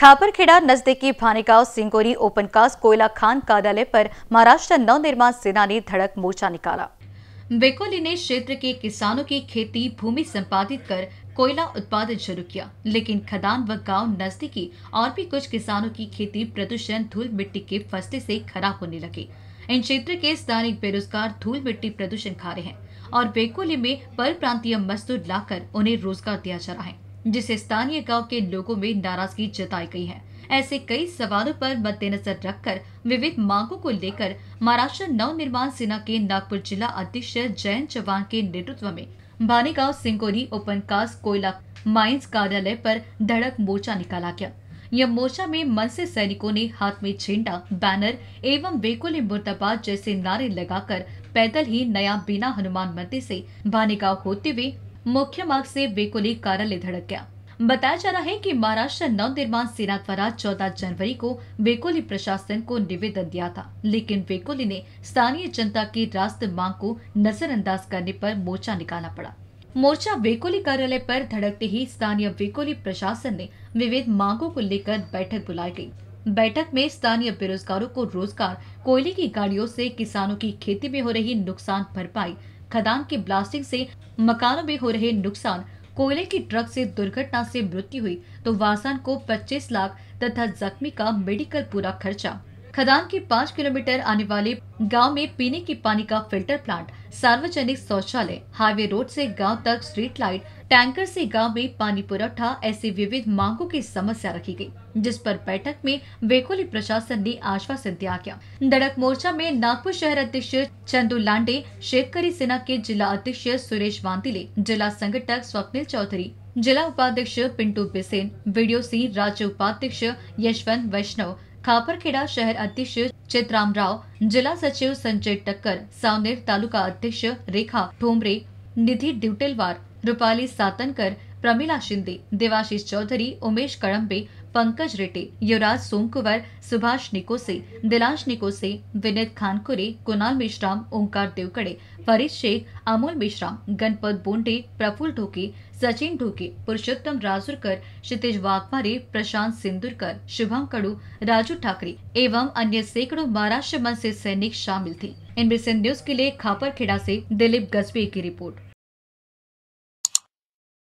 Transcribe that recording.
खापरखेड़ा नजदीकी Bhanegaon सिंगोरी open cast कोयला खान कार्यालय पर महाराष्ट्र नवनिर्माण सेना ने धड़क मोर्चा निकाला बेकोली ने क्षेत्र के किसानों की खेती भूमि संपादित कर कोयला उत्पादन शुरू किया लेकिन खदान व गांव नजदीकी और भी कुछ किसानों की खेती प्रदूषण धूल मिट्टी के फसले से खराब होने लगी इन क्षेत्र के स्थानीय बेरोजगार धूल मिट्टी प्रदूषण खा रहे हैं और बेकोली में पर प्रांतीय मजदूर लाकर उन्हें रोजगार दिया जा रहा है जिसे स्थानीय गांव के लोगों में नाराजगी जताई गई है ऐसे कई सवालों पर मद्देनजर रखकर विविध मांगों को लेकर महाराष्ट्र नव निर्माण सेना के नागपुर जिला अध्यक्ष जयंत चौहान के नेतृत्व में गाँव सिंगोरी ओपन कास्ट कोयला माइंस कार्यालय पर धड़क मोर्चा निकाला गया यह मोर्चा में से सैनिकों ने हाथ में झेंडा बैनर एवं बेकुल मुर्दाबाद जैसे नारे लगाकर पैदल ही नया बिना हनुमान मंदिर से भानीगांव होते हुए मुख्य मार्ग से वेकुली कार्यालय धड़क गया बताया जा रहा है कि महाराष्ट्र नव निर्माण सेना द्वारा 14 जनवरी को बेकोली प्रशासन को निवेदन दिया था लेकिन बेकोली ने स्थानीय जनता की रास्त मांग को नजरअंदाज करने पर मोर्चा निकालना पड़ा मोर्चा बेकोली कार्यालय पर धड़कते ही स्थानीय बेकोली प्रशासन ने विविध मांगों को लेकर बैठक बुलाई गई बैठक में स्थानीय बेरोजगारों को रोजगार कोयले की गाड़ियों से किसानों की खेती में हो रही नुकसान भरपाई खदान के ब्लास्टिंग से मकानों में हो रहे नुकसान कोयले की ट्रक से दुर्घटना से मृत्यु हुई तो वासन को 25 लाख तथा जख्मी का मेडिकल पूरा खर्चा खदान के पाँच किलोमीटर आने वाले गांव में पीने के पानी का फिल्टर प्लांट सार्वजनिक शौचालय हाईवे रोड से गांव तक स्ट्रीट लाइट टैंकर से गांव में पानी पुरवठा ऐसी विविध मांगों की समस्या रखी गई जिस पर बैठक में वेकोली प्रशासन ने आश्वासन दिया गया दड़क मोर्चा में नागपुर शहर अध्यक्ष चंदू लांडे शेखकरी सेना के जिला अध्यक्ष सुरेश वांतिले जिला संगठक स्वप्निल चौधरी जिला उपाध्यक्ष पिंटू बिसेन वीडियो सिंह राज्य उपाध्यक्ष यशवंत वैष्णव खापरखेड़ा शहर अध्यक्ष चित्राम राव जिला सचिव संजय टक्कर सावनेर तालुका अध्यक्ष रेखा ठोमरे निधि ड्यूटेलवार रूपाली सातनकर प्रमिला शिंदे देवाशीष चौधरी उमेश कड़म्बे पंकज रेटे युवराज सोमकुवर सुभाष निकोसे दिलाश निकोसे विनित खानकुरे कुणाल मिश्राम ओंकार देवकड़े फरीद शेख अमोल मिश्राम गणपत बोंडे प्रफुल ढोके सचिन ढोके पुरुषोत्तम राजुरकर क्षितिज वाघमारे प्रशांत सिंदुरकर शुभम कड़ू राजू ठाकरे एवं अन्य सैकड़ों महाराष्ट्र मन से सैनिक शामिल थे इनमें से न्यूज के लिए खापर खेड़ा से दिलीप गजबे की रिपोर्ट